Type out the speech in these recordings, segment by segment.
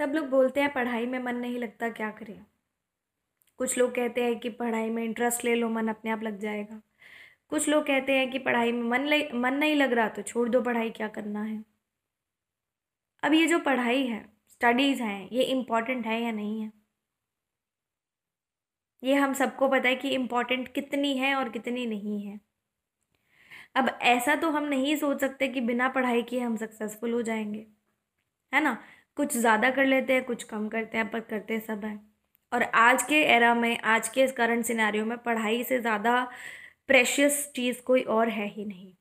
सब लोग बोलते हैं पढ़ाई में मन नहीं लगता क्या करें कुछ लोग कहते हैं कि पढ़ाई में इंटरेस्ट ले लो मन अपने आप लग जाएगा कुछ लोग कहते हैं कि पढ़ाई में मन ले मन नहीं लग रहा तो छोड़ दो पढ़ाई क्या करना है अब ये जो पढ़ाई है स्टडीज़ हैं ये इम्पॉर्टेंट है या नहीं है ये हम सबको पता है कि इम्पॉर्टेंट कितनी है और कितनी नहीं है अब ऐसा तो हम नहीं सोच सकते कि बिना पढ़ाई किए हम सक्सेसफुल हो जाएंगे है ना कुछ ज़्यादा कर लेते हैं कुछ कम करते हैं पर करते सब हैं और आज के एरा में आज के इस करंट सिनेरियो में पढ़ाई से ज़्यादा प्रेशियस चीज़ कोई और है ही नहीं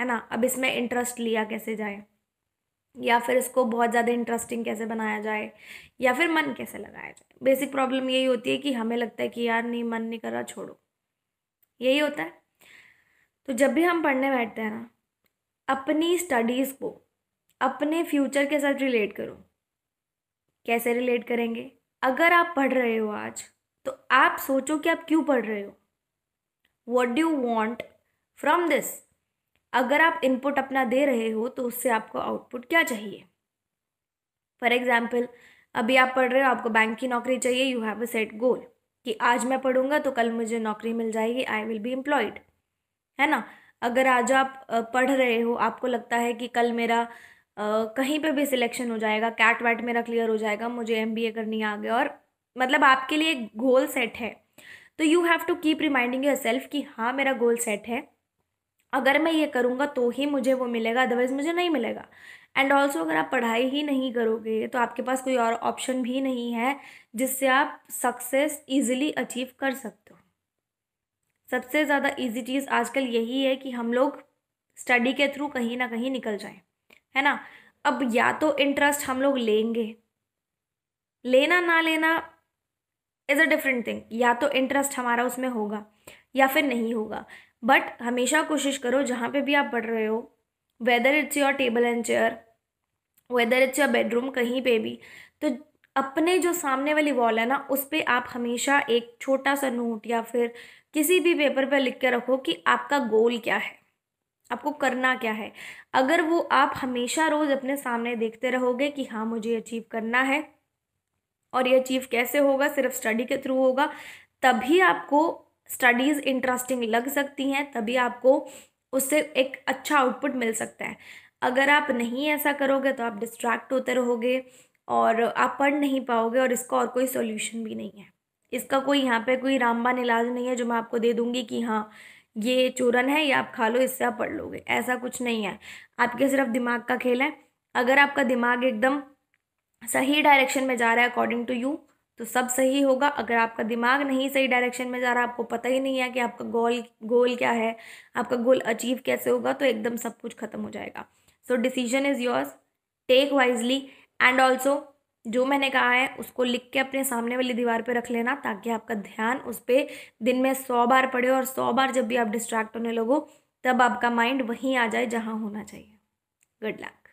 है ना अब इसमें इंटरेस्ट लिया कैसे जाए या फिर इसको बहुत ज़्यादा इंटरेस्टिंग कैसे बनाया जाए या फिर मन कैसे लगाया जाए बेसिक प्रॉब्लम यही होती है कि हमें लगता है कि यार नहीं मन नहीं कर रहा छोड़ो यही होता है तो जब भी हम पढ़ने बैठते हैं ना अपनी स्टडीज़ को अपने फ्यूचर के साथ रिलेट करो कैसे रिलेट करेंगे अगर आप पढ़ रहे हो आज तो आप सोचो कि आप क्यों पढ़ रहे हो what do want from this अगर आप इनपुट अपना दे रहे हो तो उससे आपको आउटपुट क्या चाहिए फॉर एग्ज़ाम्पल अभी आप पढ़ रहे हो आपको बैंक की नौकरी चाहिए you have a set goal कि आज मैं पढ़ूंगा तो कल मुझे नौकरी मिल जाएगी आई विल बी एम्प्लॉयड है ना अगर आज आप पढ़ रहे हो आपको लगता है कि कल मेरा कहीं पे भी सिलेक्शन हो जाएगा कैट वैट मेरा क्लियर हो जाएगा मुझे एम करनी आ गया और मतलब आपके लिए गोल सेट है तो you have to keep reminding yourself कि हाँ मेरा गोल सेट है अगर मैं ये करूँगा तो ही मुझे वो मिलेगा अदरवाइज़ मुझे नहीं मिलेगा एंड ऑल्सो अगर आप पढ़ाई ही नहीं करोगे तो आपके पास कोई और ऑप्शन भी नहीं है जिससे आप सक्सेस ईजिली अचीव कर सकते हो सबसे ज़्यादा ईजी चीज़ आजकल यही है कि हम लोग स्टडी के थ्रू कहीं ना कहीं निकल जाएं है ना अब या तो इंटरेस्ट हम लोग लेंगे लेना ना लेना इज़ अ डिफरेंट थिंग या तो इंटरेस्ट हमारा उसमें होगा या फिर नहीं होगा बट हमेशा कोशिश करो जहाँ पे भी आप पढ़ रहे हो whether it's your table and chair whether it's your bedroom कहीं पे भी तो अपने जो सामने वाली वॉल है ना उस पर आप हमेशा एक छोटा सा नोट या फिर किसी भी पेपर पर पे लिख के रखो कि आपका गोल क्या है आपको करना क्या है अगर वो आप हमेशा रोज़ अपने सामने देखते रहोगे कि हाँ मुझे अचीव करना है और ये अचीव कैसे होगा सिर्फ स्टडी के थ्रू होगा तभी आपको स्टडीज़ इंटरेस्टिंग लग सकती हैं तभी आपको उससे एक अच्छा आउटपुट मिल सकता है अगर आप नहीं ऐसा करोगे तो आप डिस्ट्रैक्ट होते रहोगे और आप पढ़ नहीं पाओगे और इसका और कोई सोल्यूशन भी नहीं है इसका कोई यहाँ पे कोई रामबान इलाज नहीं है जो मैं आपको दे दूँगी कि हाँ ये चूरन है ये आप खा लो इससे आप पढ़ लोगे ऐसा कुछ नहीं है आपके सिर्फ दिमाग का खेल है अगर आपका दिमाग एकदम सही डायरेक्शन में जा रहा है अकॉर्डिंग टू यू तो सब सही होगा अगर आपका दिमाग नहीं सही डायरेक्शन में जा रहा आपको पता ही नहीं है कि आपका गोल गोल क्या है आपका गोल अचीव कैसे होगा तो एकदम सब कुछ खत्म हो जाएगा so decision is yours take wisely and also जो मैंने कहा है उसको लिख के अपने सामने वाली दीवार पे रख लेना ताकि आपका ध्यान उस पर दिन में सौ बार पड़े और सौ बार जब भी आप डिस्ट्रैक्ट होने लगो तब आपका माइंड वहीं आ जाए जहाँ होना चाहिए गुड लक